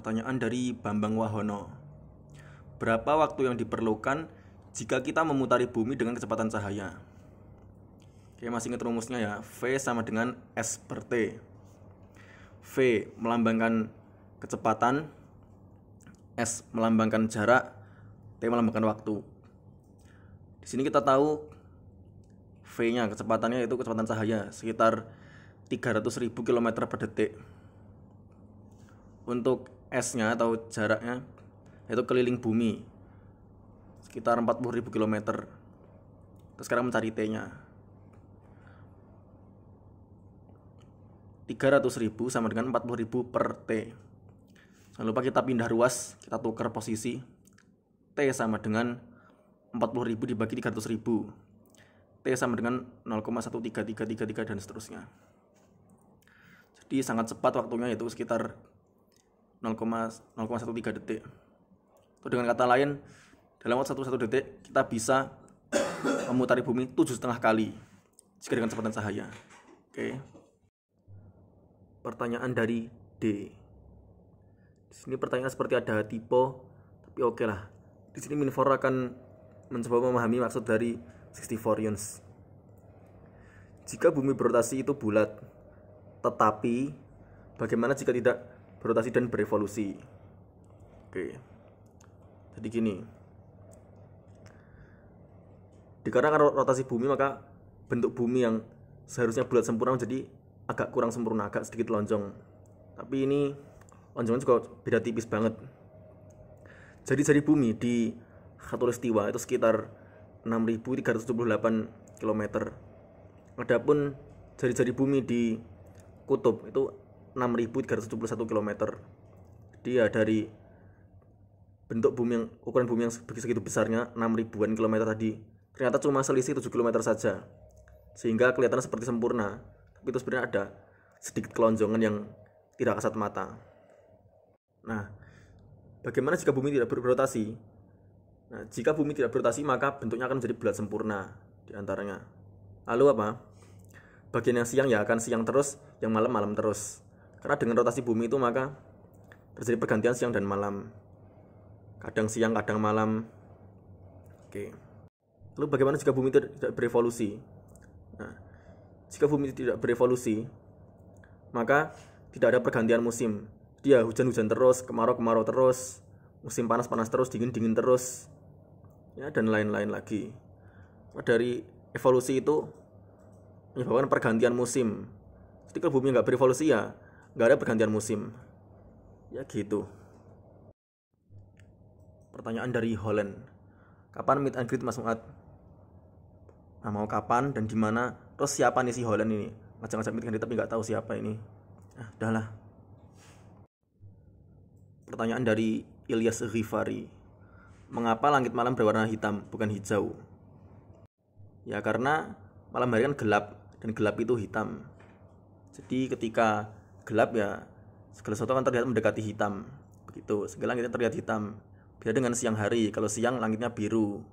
Pertanyaan dari Bambang Wahono. Berapa waktu yang diperlukan jika kita memutari bumi dengan kecepatan cahaya? Oke, masih ingat rumusnya ya. V sama dengan S per T. V melambangkan kecepatan, S melambangkan jarak, T melambangkan waktu. Di sini kita tahu V-nya kecepatannya itu kecepatan cahaya sekitar 300.000 km per detik. Untuk S-nya atau jaraknya itu keliling bumi sekitar 40.000 km. Terus sekarang mencari T-nya. 300.000 sama dengan 40.000 per T. Jangan lupa kita pindah ruas, kita tukar posisi. T sama dengan 40.000 dibagi 300.000. T sama dengan 0,13333 dan seterusnya. Jadi sangat cepat waktunya itu sekitar 0,13 detik atau dengan kata lain dalam waktu 1,1 detik kita bisa memutari bumi tujuh setengah kali jika dengan kecepatan cahaya oke pertanyaan dari D di sini pertanyaan seperti ada typo tapi oke lah di sini Minfor akan mencoba memahami maksud dari 64 ions jika bumi berotasi itu bulat tetapi bagaimana jika tidak berotasi dan berevolusi. Oke. Jadi gini. Dikarenakan rotasi bumi maka bentuk bumi yang seharusnya bulat sempurna menjadi agak kurang sempurna, agak sedikit lonjong. Tapi ini lonjongnya juga beda tipis banget. Jadi jari bumi di Khatulistiwa itu sekitar 6378 km. Adapun jari-jari bumi di kutub itu 6.371 km. Dia dari bentuk bumi yang ukuran bumi yang segitu besarnya 6000 ribuan kilometer tadi ternyata cuma selisih 7 km saja sehingga kelihatan seperti sempurna tapi itu sebenarnya ada sedikit kelonjongan yang tidak kasat mata nah bagaimana jika bumi tidak berotasi nah jika bumi tidak berotasi maka bentuknya akan menjadi bulat sempurna diantaranya lalu apa bagian yang siang ya akan siang terus yang malam malam terus karena dengan rotasi bumi itu maka terjadi pergantian siang dan malam. Kadang siang, kadang malam. Oke. Lalu bagaimana jika bumi tidak berevolusi? Nah, jika bumi tidak berevolusi, maka tidak ada pergantian musim. Dia hujan-hujan terus, kemarau-kemarau terus, musim panas-panas terus, dingin-dingin terus. Ya, dan lain-lain lagi. Dari evolusi itu menyebabkan pergantian musim. Jadi kalau bumi nggak berevolusi ya gak ada pergantian musim ya gitu pertanyaan dari Holland kapan meet and greet Mas Muat nah, mau kapan dan di mana terus siapa nih si Holland ini ngajak-ngajak meet and greet tapi nggak tahu siapa ini ah udahlah pertanyaan dari Ilyas Rifari mengapa langit malam berwarna hitam bukan hijau ya karena malam hari kan gelap dan gelap itu hitam jadi ketika gelap ya segala sesuatu akan terlihat mendekati hitam begitu segala langitnya terlihat hitam beda dengan siang hari kalau siang langitnya biru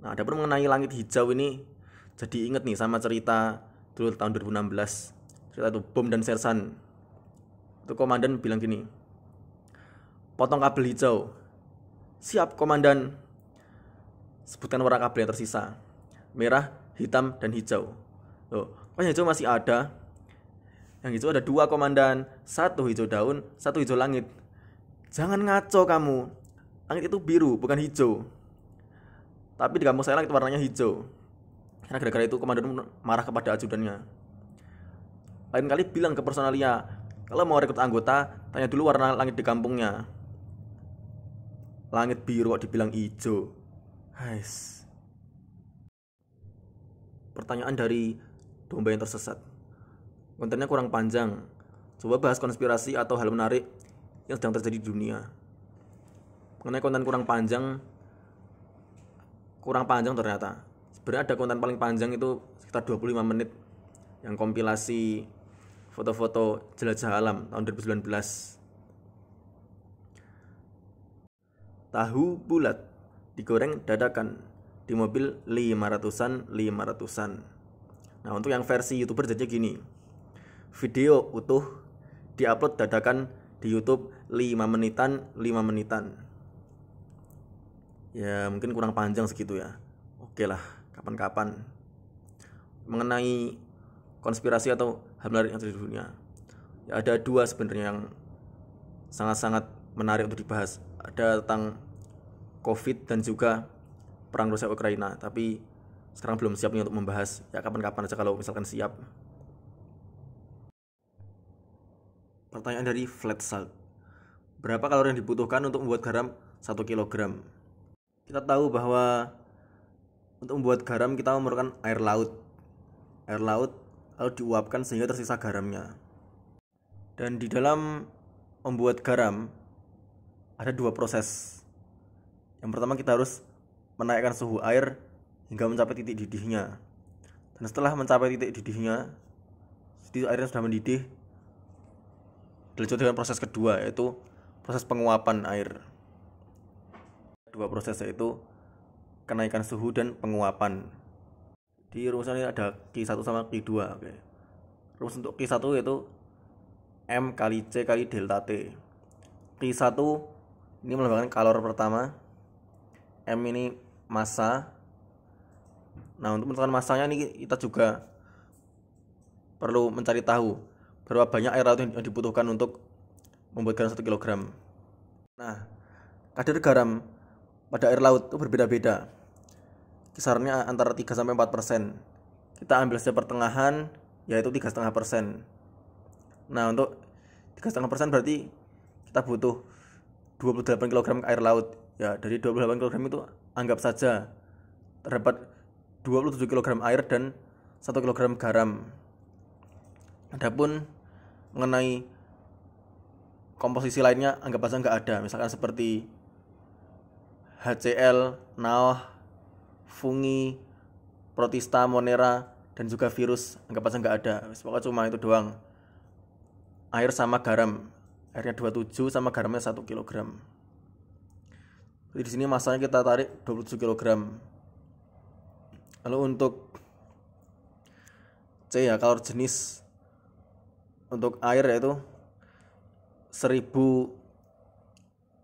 nah ada pun mengenai langit hijau ini jadi inget nih sama cerita dulu tahun 2016 cerita itu bom dan sersan itu komandan bilang gini potong kabel hijau siap komandan sebutkan warna kabel yang tersisa merah hitam dan hijau loh oh, hijau masih ada yang hijau ada dua komandan, satu hijau daun, satu hijau langit. Jangan ngaco kamu. Langit itu biru, bukan hijau. Tapi di kampung saya langit warnanya hijau. Karena gara-gara itu komandan marah kepada ajudannya. Lain kali bilang ke personalia, kalau mau rekrut anggota, tanya dulu warna langit di kampungnya. Langit biru kok dibilang hijau. Heis. Pertanyaan dari domba yang tersesat kontennya kurang panjang. Coba bahas konspirasi atau hal menarik yang sedang terjadi di dunia. Mengenai konten kurang panjang, kurang panjang ternyata. Sebenarnya ada konten paling panjang itu sekitar 25 menit yang kompilasi foto-foto jelajah alam tahun 2019. Tahu bulat digoreng dadakan di mobil 500-an 500-an. Nah, untuk yang versi YouTuber jadinya gini video utuh diupload dadakan di YouTube 5 menitan 5 menitan ya mungkin kurang panjang segitu ya oke lah kapan-kapan mengenai konspirasi atau hal menarik yang terjadi di dunia ya, ada dua sebenarnya yang sangat-sangat menarik untuk dibahas ada tentang covid dan juga perang Rusia Ukraina tapi sekarang belum siap nih untuk membahas ya kapan-kapan aja kalau misalkan siap pertanyaan dari Flat Salt. Berapa kalori yang dibutuhkan untuk membuat garam 1 kg? Kita tahu bahwa untuk membuat garam kita memerlukan air laut. Air laut lalu diuapkan sehingga tersisa garamnya. Dan di dalam membuat garam ada dua proses. Yang pertama kita harus menaikkan suhu air hingga mencapai titik didihnya. Dan setelah mencapai titik didihnya, airnya sudah mendidih, dilanjut dengan proses kedua yaitu proses penguapan air. Dua proses yaitu kenaikan suhu dan penguapan. Di rumusan ini ada Q1 sama Q2, oke. Rumus untuk Q1 yaitu M kali C kali delta T. Q1 ini melambangkan kalor pertama. M ini massa. Nah, untuk menentukan massanya ini kita juga perlu mencari tahu berapa banyak air laut yang dibutuhkan untuk membuat garam 1 kg. Nah, kadar garam pada air laut itu berbeda-beda. Kisarannya antara 3 sampai 4%. Kita ambil saja pertengahan yaitu 3,5%. Nah, untuk 3,5% berarti kita butuh 28 kg air laut. Ya, dari 28 kg itu anggap saja terdapat 27 kg air dan 1 kg garam. Adapun mengenai komposisi lainnya anggap saja nggak ada misalkan seperti HCl, Naoh, Fungi, Protista, Monera dan juga virus anggap saja nggak ada pokoknya cuma itu doang air sama garam airnya 27 sama garamnya 1 kg jadi di sini masanya kita tarik 27 kg lalu untuk C ya kalau jenis untuk air yaitu 1000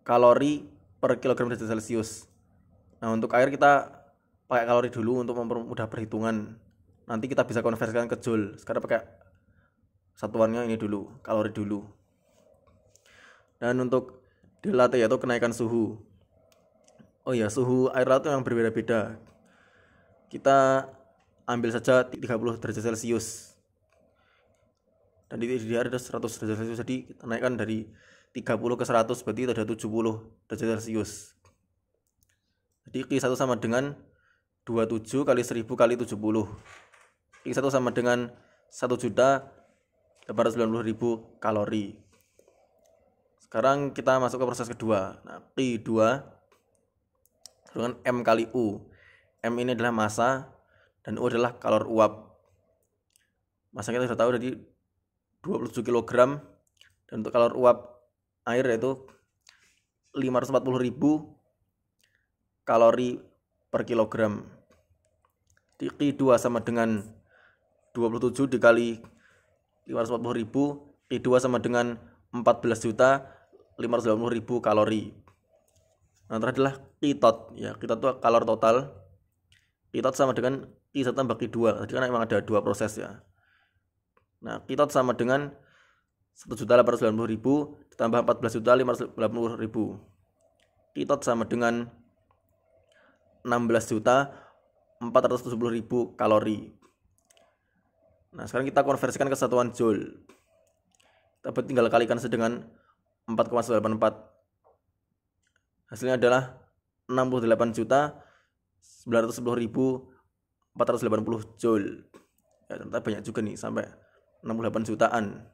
kalori per kilogram derajat celcius nah untuk air kita pakai kalori dulu untuk mempermudah perhitungan nanti kita bisa konversikan ke joule sekarang pakai satuannya ini dulu kalori dulu dan untuk dilatih yaitu kenaikan suhu oh ya suhu air ratu yang berbeda-beda kita ambil saja 30 derajat celcius dan di DDR ada 100 derajat Celcius jadi kita naikkan dari 30 ke 100 berarti ada 70 derajat Celcius jadi Q1 sama dengan 27 kali 1000 kali 70 Q1 sama dengan 1 juta 890.000 kalori sekarang kita masuk ke proses kedua nah, Q2 dengan M kali U M ini adalah masa dan U adalah kalor uap masa kita sudah tahu tadi 27 kg dan untuk kalor uap air yaitu 540.000 kalori per kilogram. Q2 sama dengan 27 dikali 540.000, Q2 sama dengan 14 juta 580.000 kalori. Nah, terakhir adalah kitot ya. Kita itu kalor total. Kitot sama dengan Q1 tambah Q2. Tadi kan memang ada dua proses ya. Nah, kita sama dengan 1.890.000 ditambah 14.580.000. Kita sama dengan 16.470.000 kalori. Nah, sekarang kita konversikan ke satuan joule. Kita tinggal kalikan dengan 4,984. Hasilnya adalah 68 juta 910.480 joule. Ya, ternyata banyak juga nih sampai 68 jutaan